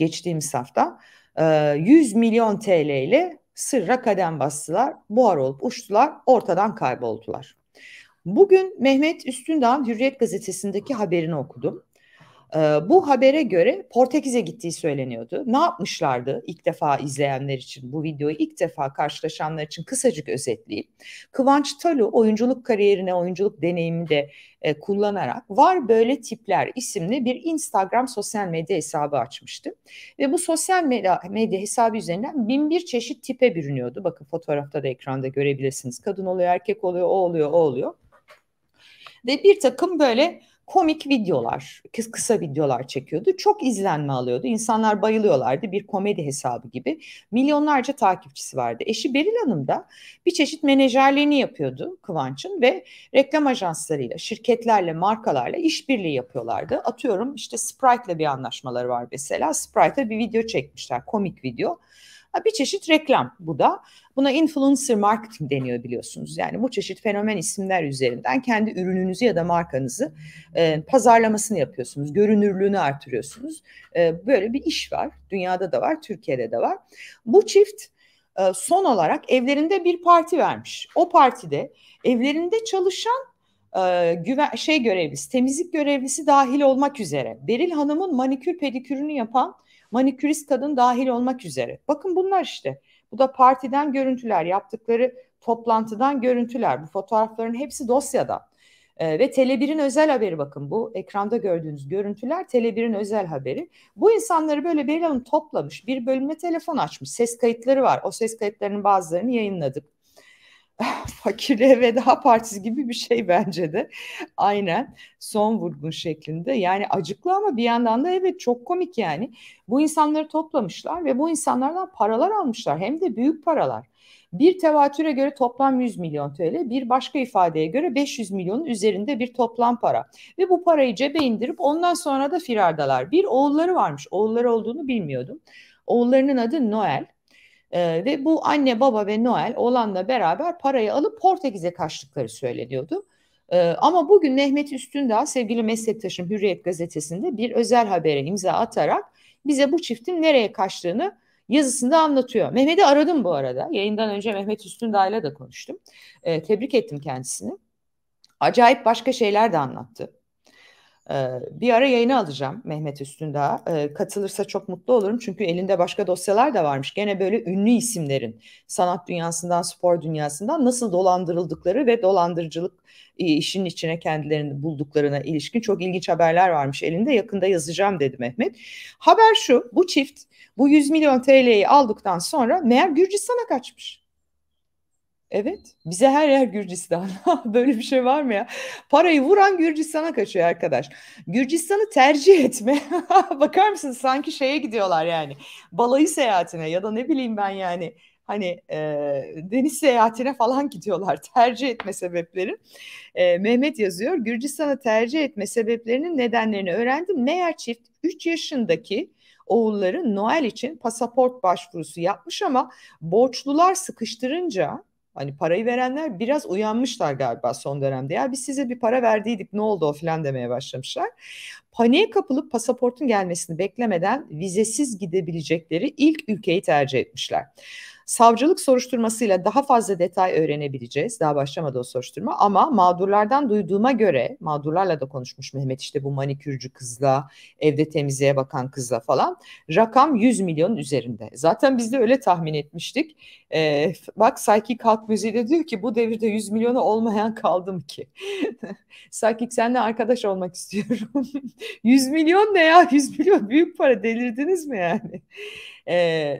geçtiğimiz hafta 100 milyon TL ile sırra kadem bastılar, buhar olup uçtular, ortadan kayboldular. Bugün Mehmet Üstündağ'ın Hürriyet gazetesindeki haberini okudum. Bu habere göre Portekiz'e gittiği söyleniyordu. Ne yapmışlardı ilk defa izleyenler için bu videoyu ilk defa karşılaşanlar için kısacık özetleyeyim. Kıvanç Talu oyunculuk kariyerine oyunculuk deneyimi de e, kullanarak Var Böyle Tipler isimli bir Instagram sosyal medya hesabı açmıştı. Ve bu sosyal medya, medya hesabı üzerinden bin bir çeşit tipe bürünüyordu. Bakın fotoğrafta da ekranda görebilirsiniz. Kadın oluyor, erkek oluyor, o oluyor, o oluyor. Ve bir takım böyle komik videolar, kısa videolar çekiyordu. Çok izlenme alıyordu. İnsanlar bayılıyorlardı bir komedi hesabı gibi. Milyonlarca takipçisi vardı. Eşi Beril Hanım da bir çeşit menajerliğini yapıyordu Kıvanç'ın ve reklam ajanslarıyla, şirketlerle, markalarla işbirliği yapıyorlardı. Atıyorum işte Sprite'le bir anlaşmaları var mesela. Sprite'a bir video çekmişler, komik video. Bir çeşit reklam bu da. Buna influencer marketing deniyor biliyorsunuz. Yani bu çeşit fenomen isimler üzerinden kendi ürününüzü ya da markanızı e, pazarlamasını yapıyorsunuz. Görünürlüğünü artırıyorsunuz. E, böyle bir iş var. Dünyada da var, Türkiye'de de var. Bu çift e, son olarak evlerinde bir parti vermiş. O partide evlerinde çalışan e, güven, şey görevlisi, temizlik görevlisi dahil olmak üzere Beril Hanım'ın manikür pedikürünü yapan manikürist kadın dahil olmak üzere. Bakın bunlar işte. Bu da partiden görüntüler, yaptıkları toplantıdan görüntüler. Bu fotoğrafların hepsi dosyada. Ee, ve Tele1'in özel haberi bakın bu ekranda gördüğünüz görüntüler Tele1'in özel haberi. Bu insanları böyle bir alın toplamış bir bölümle telefon açmış ses kayıtları var. O ses kayıtlarının bazılarını yayınladık. fakirliğe veda partisi gibi bir şey bence de. Aynen son vurgun şeklinde. Yani acıklı ama bir yandan da evet çok komik yani. Bu insanları toplamışlar ve bu insanlardan paralar almışlar. Hem de büyük paralar. Bir tevatüre göre toplam 100 milyon TL, bir başka ifadeye göre 500 milyonun üzerinde bir toplam para. Ve bu parayı cebe indirip ondan sonra da firardalar. Bir oğulları varmış. Oğulları olduğunu bilmiyordum. Oğullarının adı Noel. E, ve bu anne baba ve Noel oğlanla beraber parayı alıp Portekiz'e kaçtıkları söyleniyordu. E, ama bugün Mehmet Üstündağ sevgili meslektaşım Hürriyet gazetesinde bir özel habere imza atarak bize bu çiftin nereye kaçtığını yazısında anlatıyor. Mehmet'i aradım bu arada. Yayından önce Mehmet Üstündağ ile de konuştum. E, tebrik ettim kendisini. Acayip başka şeyler de anlattı. Ee, bir ara yayını alacağım Mehmet Üstündağ. Ee, katılırsa çok mutlu olurum çünkü elinde başka dosyalar da varmış. Gene böyle ünlü isimlerin sanat dünyasından, spor dünyasından nasıl dolandırıldıkları ve dolandırıcılık e, işin içine kendilerini bulduklarına ilişkin çok ilginç haberler varmış elinde. Yakında yazacağım dedi Mehmet. Haber şu, bu çift bu 100 milyon TL'yi aldıktan sonra meğer Gürcistan'a kaçmış. Evet. Bize her yer Gürcistan. Böyle bir şey var mı ya? Parayı vuran Gürcistan'a kaçıyor arkadaş. Gürcistan'ı tercih etme. Bakar mısın sanki şeye gidiyorlar yani. Balayı seyahatine ya da ne bileyim ben yani. Hani e, deniz seyahatine falan gidiyorlar tercih etme sebepleri. E, Mehmet yazıyor. Gürcistan'ı tercih etme sebeplerinin nedenlerini öğrendim. Meğer çift 3 yaşındaki oğulları Noel için pasaport başvurusu yapmış ama borçlular sıkıştırınca Hani parayı verenler biraz uyanmışlar galiba son dönemde. Ya biz size bir para verdiydik ne oldu o filan demeye başlamışlar. Paniğe kapılıp pasaportun gelmesini beklemeden vizesiz gidebilecekleri ilk ülkeyi tercih etmişler savcılık soruşturmasıyla daha fazla detay öğrenebileceğiz. Daha başlamadı o soruşturma ama mağdurlardan duyduğuma göre mağdurlarla da konuşmuş Mehmet işte bu manikürcü kızla, evde temizliğe bakan kızla falan. Rakam 100 milyonun üzerinde. Zaten biz de öyle tahmin etmiştik. Ee, bak Psychic Halk Müziği de diyor ki bu devirde 100 milyonu olmayan kaldım ki? Psychic seninle arkadaş olmak istiyorum. 100 milyon ne ya? 100 milyon büyük para delirdiniz mi yani? E,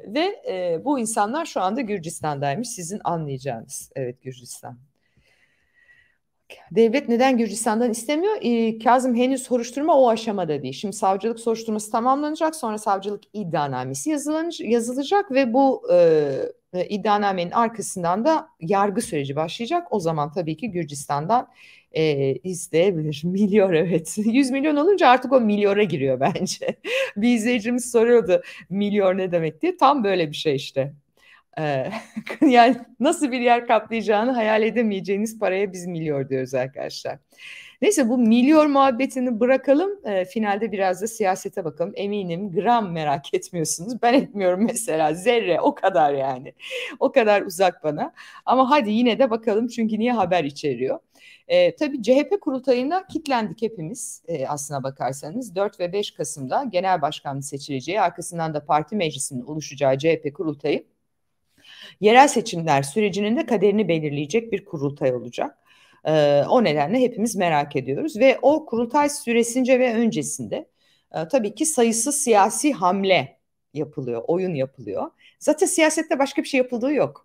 ve e, bu insanlar şu anda Gürcistan'daymış sizin anlayacağınız. Evet Gürcistan. Devlet neden Gürcistan'dan istemiyor? Ee, Kazım henüz soruşturma o aşamada değil. Şimdi savcılık soruşturması tamamlanacak, sonra savcılık iddianamesi yazılacak ve bu e, e, iddianamenin arkasından da yargı süreci başlayacak. O zaman tabii ki Gürcistan'dan e, isteyebilir. Milyon evet. 100 milyon olunca artık o milyona giriyor bence. bir izleyicimiz soruyordu milyon ne demek diye. Tam böyle bir şey işte. yani nasıl bir yer kaplayacağını hayal edemeyeceğiniz paraya biz milyar diyoruz arkadaşlar. Neyse bu milyar muhabbetini bırakalım. E, finalde biraz da siyasete bakalım. Eminim gram merak etmiyorsunuz. Ben etmiyorum mesela zerre o kadar yani. O kadar uzak bana. Ama hadi yine de bakalım çünkü niye haber içeriyor. E, tabii CHP kurultayına kitlendik hepimiz e, aslına bakarsanız. 4 ve 5 Kasım'da genel başkan seçileceği arkasından da parti meclisinin oluşacağı CHP kurultayı Yerel seçimler sürecinin de kaderini belirleyecek bir kurultay olacak. Ee, o nedenle hepimiz merak ediyoruz ve o kurultay süresince ve öncesinde e, tabii ki sayısız siyasi hamle yapılıyor, oyun yapılıyor. Zaten siyasette başka bir şey yapıldığı yok.